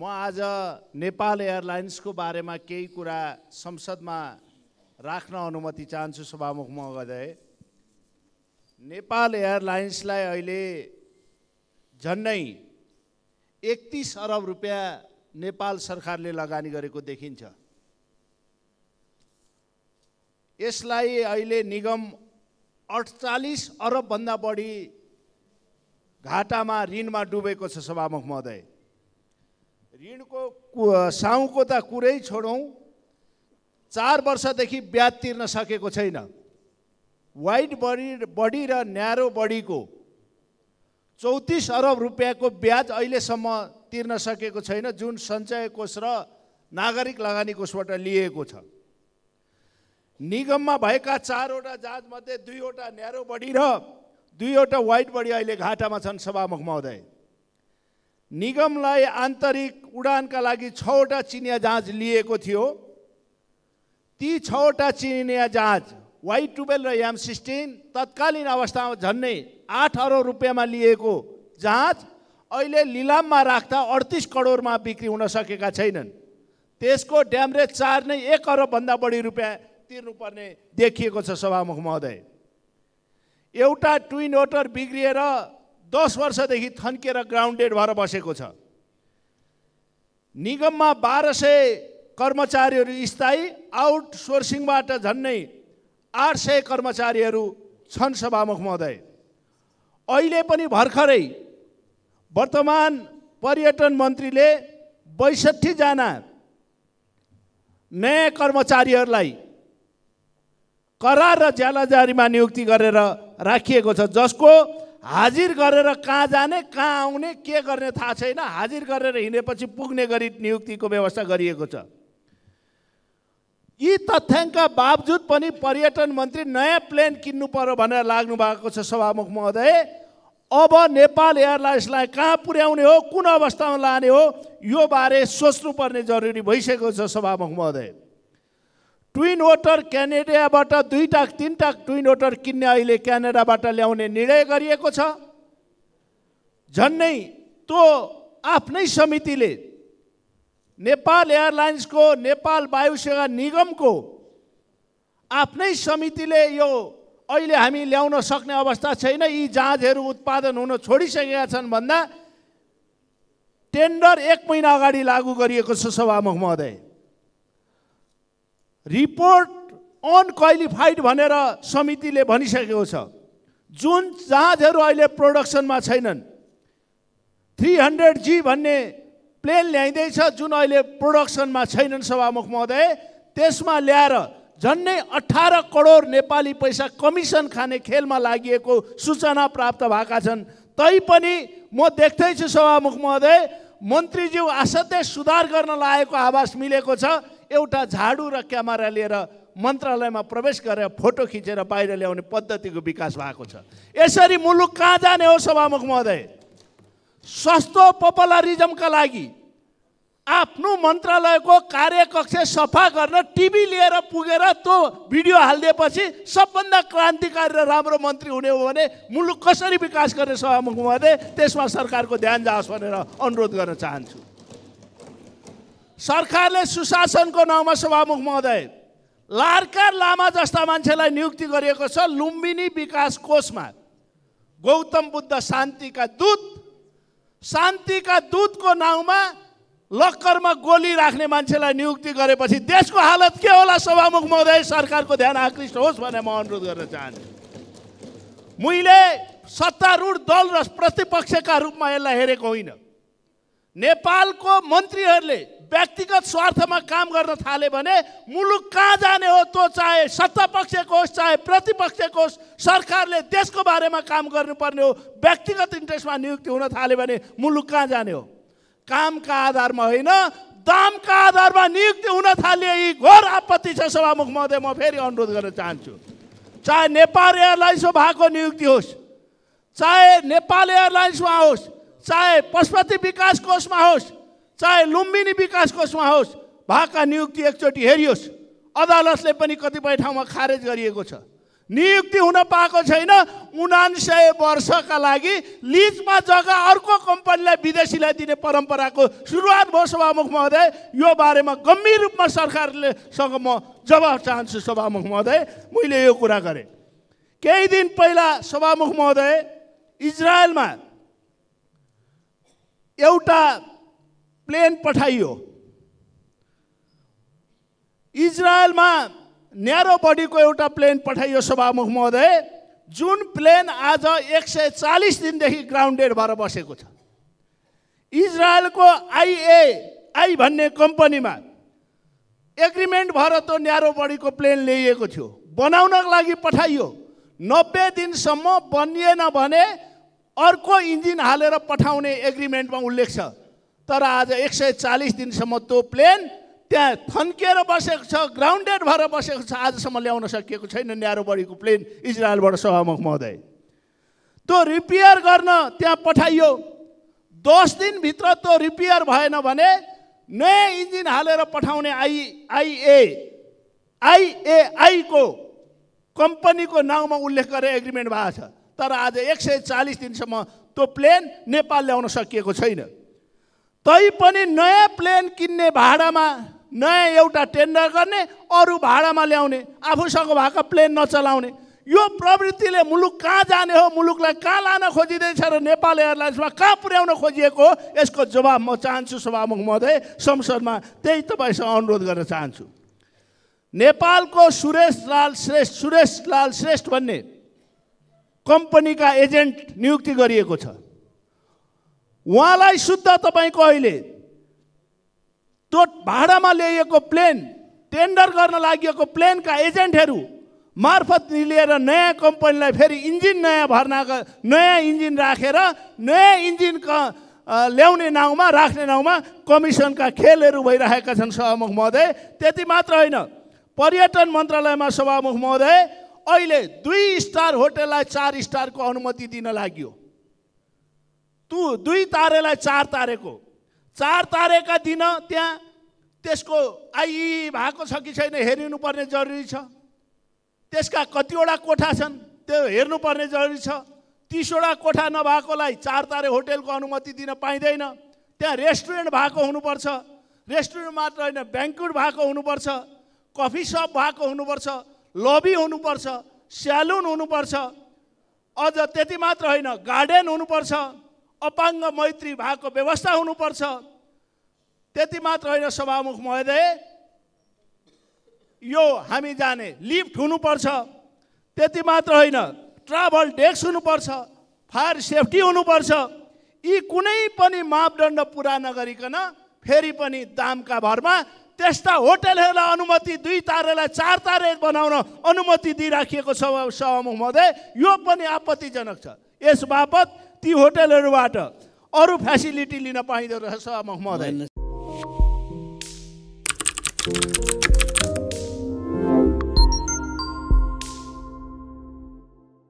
म आज नेपाल एयरलाइन्सको बारेमा केही कुरा संसदमा राख्न अनुमति चाहन्छु सभामुख महोदय नेपाल एयरलाइन्सलाई अहिले झन्नै एकतिस अरब रुपियाँ नेपाल सरकारले लगानी गरेको देखिन्छ यसलाई अहिले निगम अठचालिस अरबभन्दा बढी घाटामा ऋणमा डुबेको छ सभामुख महोदय ऋणको साउको त कुरै छोडौँ चार वर्षदेखि ब्याज तिर्न सकेको छैन वाइड बडी बडी र न्यारो बडीको चौतिस अरब रुपियाँको ब्याज अहिलेसम्म तिर्न सकेको छैन जुन सञ्चय कोष र नागरिक लगानी कोषबाट लिएको छ निगममा भएका चारवटा जहाजमध्ये दुईवटा न्यारो बडी र दुईवटा वाइट बडी अहिले घाटामा छन् सभामुख महोदय निगमलाई आन्तरिक उडानका लागि छवटा चिनिया जहाज लिएको थियो ती छवटा चिनिया जहाज वाइ टुवेल्भ र एम सिक्सटिन तत्कालीन अवस्थामा झन्नै आठ अरब रुपियाँमा लिएको जहाज अहिले लिलाममा राख्दा अडतिस करोडमा बिक्री हुन सकेका छैनन् त्यसको ड्यामरेज चार नै एक अरबभन्दा बढी रुपियाँ तिर्नुपर्ने देखिएको छ सभामुख महोदय एउटा ट्विन ओटर बिग्रिएर दस वर्षदेखि थन्किएर ग्राउन्डेड भएर बसेको छ निगममा बाह्र सय कर्मचारीहरू स्थायी आउटसोर्सिङबाट झन्नै आठ सय कर्मचारीहरू छन् सभामुख महोदय अहिले पनि भर्खरै वर्तमान पर्यटन मन्त्रीले बैसठीजना नयाँ कर्मचारीहरूलाई करार र ज्यालाजारीमा नियुक्ति गरेर राखिएको छ जसको हाजिर गरेर कहाँ जाने कहाँ आउने के गर्ने थाहा छैन हाजिर गरेर हिँडेपछि पुग्ने गरी नियुक्तिको व्यवस्था गरिएको छ यी तथ्याङ्कका बावजुद पनि पर्यटन मन्त्री नयाँ प्लेन किन्नु पर्यो भनेर लाग्नु भएको छ सभामुख महोदय अब नेपाल एयरलाइन्सलाई कहाँ पुर्याउने हो कुन अवस्थामा लाने हो यो बारे सोच्नुपर्ने जरुरी भइसकेको छ सभामुख महोदय ट्विन वोटर क्यानेडाबाट दुईटा तिनवटा ट्विन वोटर किन्ने अहिले क्यानेडाबाट ल्याउने निर्णय गरिएको छ झन्नै त्यो आफ्नै समितिले नेपाल एयरलाइन्सको नेपाल वायुसेवा निगमको आफ्नै समितिले यो अहिले हामी ल्याउन सक्ने अवस्था छैन यी जहाजहरू उत्पादन हुन छोडिसकेका छन् भन्दा टेन्डर एक महिना अगाडि लागू गरिएको छ सभामुख महोदय रिपोर्ट अनक्वालिफाइड भनेर समितिले भनिसकेको छ जुन जहाजहरू अहिले प्रोडक्सनमा छैनन् थ्री हन्ड्रेड जी भन्ने प्लेन ल्याइँदैछ जुन अहिले प्रोडक्सनमा छैनन् सभामुख महोदय त्यसमा ल्याएर झन्डै अठार करोड नेपाली पैसा कमिसन खाने खेलमा लागि सूचना प्राप्त भएका छन् तैपनि म देख्दैछु सभामुख महोदय मन्त्रीज्यू असाध्यै सुधार गर्न लागेको आवास मिलेको छ एउटा झाडु र क्यामेरा लिएर मन्त्रालयमा प्रवेश गरेर फोटो खिचेर बाहिर ल्याउने पद्धतिको विकास भएको छ यसरी मुलुक कहाँ जाने हो सभामुख महोदय सस्तो पपुलरिजमका लागि आफ्नो मन्त्रालयको कार्यकक्ष सफा गर्न टिभी लिएर पुगेर त्यो भिडियो हालिदिएपछि सबभन्दा क्रान्तिकारी र राम्रो मन्त्री हुने हो भने मुलुक कसरी विकास गर्ने सभामुख महोदय त्यसमा सरकारको ध्यान जाओस् भनेर अनुरोध गर्न चाहन्छु सरकारले सुशासनको नाउँमा सभामुख महोदय लार्कार लामा जस्ता मान्छेलाई नियुक्ति गरिएको छ लुम्बिनी विकास कोषमा गौतम बुद्ध शान्तिका दूत शान्तिका दूतको नाउँमा लक्करमा गोली राख्ने मान्छेलाई नियुक्ति गरेपछि देशको हालत के होला सभामुख महोदय सरकारको ध्यान आकृष्ट होस् भनेर म अनुरोध गर्न चाहन्छु मैले सत्तारूढ दल र प्रतिपक्षका रूपमा यसलाई हेरेको होइन नेपालको मन्त्रीहरूले व्यक्तिगत स्वार्थमा काम गर्न थाले भने मुलुक कहाँ जाने हो त्यो चाहे सत्ता पक्षको होस् चाहे प्रतिपक्षको होस् सरकारले देशको बारेमा काम गर्नुपर्ने हो व्यक्तिगत इन्ट्रेस्टमा नियुक्ति हुन थाल्यो भने मुलुक कहाँ जाने हो कामका आधारमा होइन दामका आधारमा नियुक्ति हुन थाल्यो यी घोर आपत्ति छ सभामुख महोदय म फेरि अनुरोध गर्न चाहन्छु चाहे नेपाल एयरलाइन्समा भएको नियुक्ति होस् चाहे नेपाल एयरलाइन्समा होस् चाहे पशुपति विकास कोषमा होस् चाहे लुम्बिनी विकास कोषमा होस् भाका नियुक्ति एकचोटि हेरियोस् अदालतले पनि कतिपय ठाउँमा खारेज गरिएको छ नियुक्ति हुन पाएको छैन उनान्सय वर्षका लागि लिजमा जग्गा अर्को कम्पनीलाई विदेशीलाई दिने परम्पराको सुरुवात भयो सभामुख महोदय यो बारेमा गम्भीर रूपमा सरकारलेसँग म जवाब चाहन्छु सभामुख महोदय मैले यो कुरा गरेँ केही दिन पहिला सभामुख महोदय इजरायलमा एउटा प्लेन पठाइयो इजरायलमा न्यारो बडीको एउटा प्लेन पठाइयो सभामुख महोदय जुन प्लेन आज एक सय चालिस दिनदेखि ग्राउन्डेड भएर बसेको छ इजरायलको आई भन्ने कम्पनीमा एग्रिमेन्ट भएर त्यो न्यारो बडीको प्लेन ल्याइएको थियो बनाउनको लागि पठाइयो नब्बे दिनसम्म बनिएन भने अर्को इन्जिन हालेर पठाउने एग्रिमेन्टमा उल्लेख छ तर आज एक सय चालिस दिनसम्म त्यो प्लेन त्यहाँ थन्किएर बसेको छ ग्राउन्डेड भएर बसेको छ आजसम्म ल्याउन सकिएको छैन न्यारो बडीको प्लेन इजरायलबाट सभामुख महोदय त्यो रिपेयर गर्न त्यहाँ पठाइयो दस दिनभित्र त्यो रिपेयर भएन भने नयाँ इन्जिन हालेर पठाउने आई आइए आइएआईको कम्पनीको नाउँमा उल्लेख गरेर एग्रिमेन्ट भएको छ तर आज एक सय चालिस दिनसम्म त्यो प्लेन नेपाल ल्याउन सकिएको छैन पनि नयाँ प्लेन किन्ने भाडामा नयाँ एउटा टेन्डर गर्ने अरू भाडामा ल्याउने आफूसँग भएको प्लेन नचलाउने यो प्रवृत्तिले मुलुक कहाँ जाने हो मुलुकलाई कहाँ लान खोजिँदैछ र नेपाल एयरलाइन्समा कहाँ पुर्याउन खोजिएको हो यसको जवाब म चाहन्छु सभामुख महोदय संसदमा त्यही तपाईँसँग अनुरोध गर्न चाहन्छु नेपालको सुरेश लाल श्रेष्ठ सुरेश लाल श्रेष्ठ भन्ने कम्पनीका एजेन्ट नियुक्ति गरिएको छ उहाँलाई शुद्ध तपाईँको अहिले त्यो भाडामा ल्याइएको प्लेन टेन्डर गर्न लागि प्लेनका एजेन्टहरू मार्फत लिएर नयाँ कम्पनीलाई फेरि इन्जिन नयाँ भर्ना नयाँ इन्जिन राखेर रा, नयाँ इन्जिन ल्याउने नाउँमा राख्ने नाउँमा कमिसनका खेलहरू भइरहेका छन् सभामुख महोदय त्यति मात्र होइन पर्यटन मन्त्रालयमा सभामुख महोदय अहिले दुई स्टार होटेललाई चार स्टारको अनुमति दिन लाग्यो तु दुई तारेलाई चार तारेको चार तारेका दिन त्यहाँ त्यसको आई भएको छ कि छैन पर्ने जरुरी छ त्यसका कतिवटा कोठा छन् त्यो हेर्नुपर्ने जरुरी छ तिसवटा कोठा नभएकोलाई चार तारे होटेलको अनुमति दिन पाइँदैन त्यहाँ रेस्टुरेन्ट भएको हुनुपर्छ रेस्टुरेन्ट मात्र होइन ब्याङ्कुट भएको हुनुपर्छ कफी सप भएको हुनुपर्छ लबी हुनुपर्छ स्यालुन हुनुपर्छ अझ त्यति मात्र होइन गार्डन हुनुपर्छ अपाङ्ग मैत्री भएको व्यवस्था हुनुपर्छ त्यति मात्र होइन सभामुख महोदय यो हामी जाने लिफ्ट हुनुपर्छ त्यति मात्र होइन ट्राभल डेस्क हुनुपर्छ फायर सेफ्टी हुनुपर्छ यी कुनै पनि मापदण्ड पुरा नगरिकन फेरि पनि दामका भरमा त्यस्ता होटलहरूलाई अनुमति दुई तारेलाई चार तारे बनाउन अनुमति दिइराखिएको छ सभामुख महोदय यो पनि आपत्तिजनक छ यस बापत ती होटलहरूबाट अरू फेसिलिटी लिन पाइँदो रहेछ मखमदैन